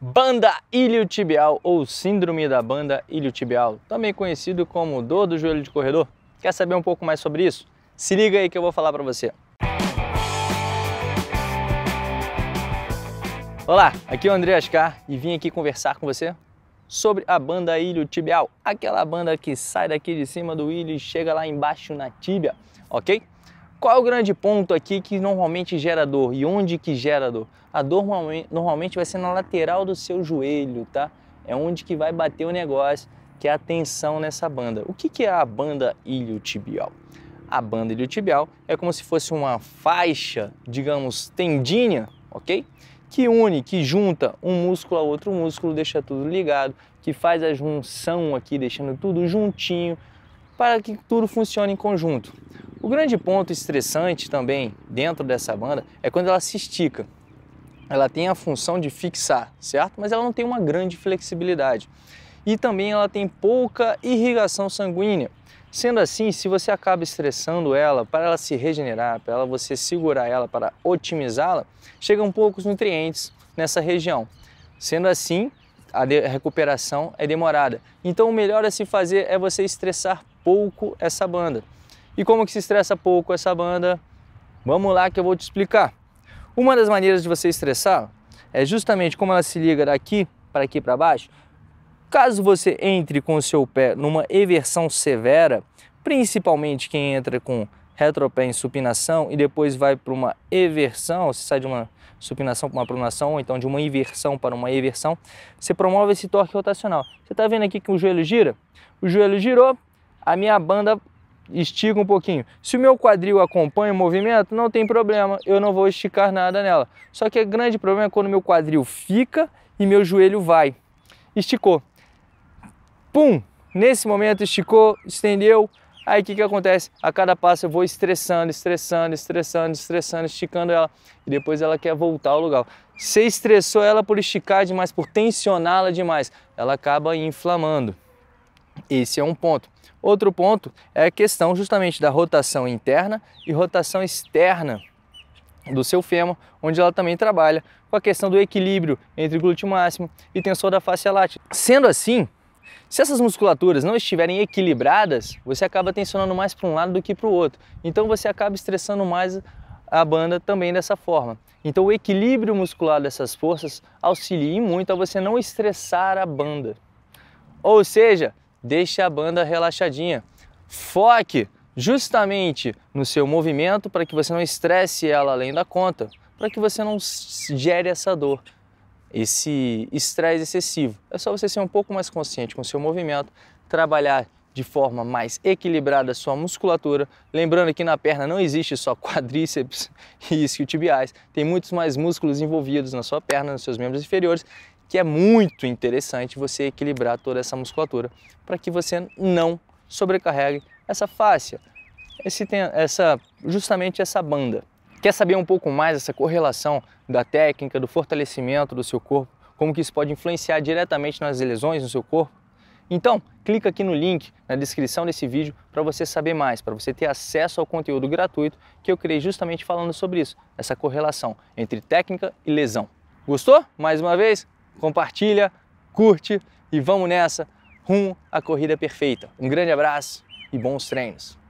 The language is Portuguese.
Banda iliotibial ou síndrome da banda iliotibial, também conhecido como dor do joelho de corredor. Quer saber um pouco mais sobre isso? Se liga aí que eu vou falar para você. Olá, aqui é o André Ascar e vim aqui conversar com você sobre a banda iliotibial, aquela banda que sai daqui de cima do ilho e chega lá embaixo na tíbia, ok? Qual é o grande ponto aqui que normalmente gera dor e onde que gera dor? A dor normalmente vai ser na lateral do seu joelho, tá? É onde que vai bater o negócio, que é a tensão nessa banda. O que, que é a banda iliotibial? A banda iliotibial é como se fosse uma faixa, digamos, tendinha, ok? Que une, que junta um músculo a outro músculo, deixa tudo ligado, que faz a junção aqui, deixando tudo juntinho, para que tudo funcione em conjunto. O grande ponto estressante também dentro dessa banda é quando ela se estica. Ela tem a função de fixar, certo? Mas ela não tem uma grande flexibilidade. E também ela tem pouca irrigação sanguínea. Sendo assim, se você acaba estressando ela para ela se regenerar, para ela você segurar ela para otimizá-la, chegam poucos nutrientes nessa região. Sendo assim, a recuperação é demorada. Então o melhor a se fazer é você estressar pouco essa banda. E como que se estressa pouco essa banda? Vamos lá que eu vou te explicar. Uma das maneiras de você estressar é justamente como ela se liga daqui para aqui para baixo. Caso você entre com o seu pé numa eversão severa, principalmente quem entra com retropé em supinação e depois vai para uma eversão, você sai de uma supinação para uma pronação, ou então de uma inversão para uma eversão, você promove esse torque rotacional. Você está vendo aqui que o joelho gira? O joelho girou, a minha banda estica um pouquinho. Se o meu quadril acompanha o movimento, não tem problema, eu não vou esticar nada nela. Só que o é grande problema é quando meu quadril fica e meu joelho vai. Esticou. Pum! Nesse momento esticou, estendeu, Aí o que, que acontece? A cada passo eu vou estressando, estressando, estressando, estressando, esticando ela. E depois ela quer voltar ao lugar. Você estressou ela por esticar demais, por tensioná-la demais. Ela acaba inflamando. Esse é um ponto. Outro ponto é a questão justamente da rotação interna e rotação externa do seu fêmur, onde ela também trabalha com a questão do equilíbrio entre glúteo máximo e tensor da face láctea. Sendo assim, se essas musculaturas não estiverem equilibradas, você acaba tensionando mais para um lado do que para o outro. Então você acaba estressando mais a banda também dessa forma. Então o equilíbrio muscular dessas forças auxilia muito a você não estressar a banda. Ou seja, deixe a banda relaxadinha. Foque justamente no seu movimento para que você não estresse ela além da conta, para que você não gere essa dor, esse estresse excessivo. É só você ser um pouco mais consciente com o seu movimento, trabalhar de forma mais equilibrada a sua musculatura. Lembrando que na perna não existe só quadríceps e isquiotibiais, tem muitos mais músculos envolvidos na sua perna, nos seus membros inferiores, que é muito interessante você equilibrar toda essa musculatura para que você não sobrecarregue essa fáscia, essa, justamente essa banda. Quer saber um pouco mais essa correlação da técnica, do fortalecimento do seu corpo, como que isso pode influenciar diretamente nas lesões no seu corpo? Então, clica aqui no link na descrição desse vídeo para você saber mais, para você ter acesso ao conteúdo gratuito que eu criei justamente falando sobre isso, essa correlação entre técnica e lesão. Gostou? Mais uma vez, compartilha, curte e vamos nessa rumo à corrida perfeita. Um grande abraço e bons treinos.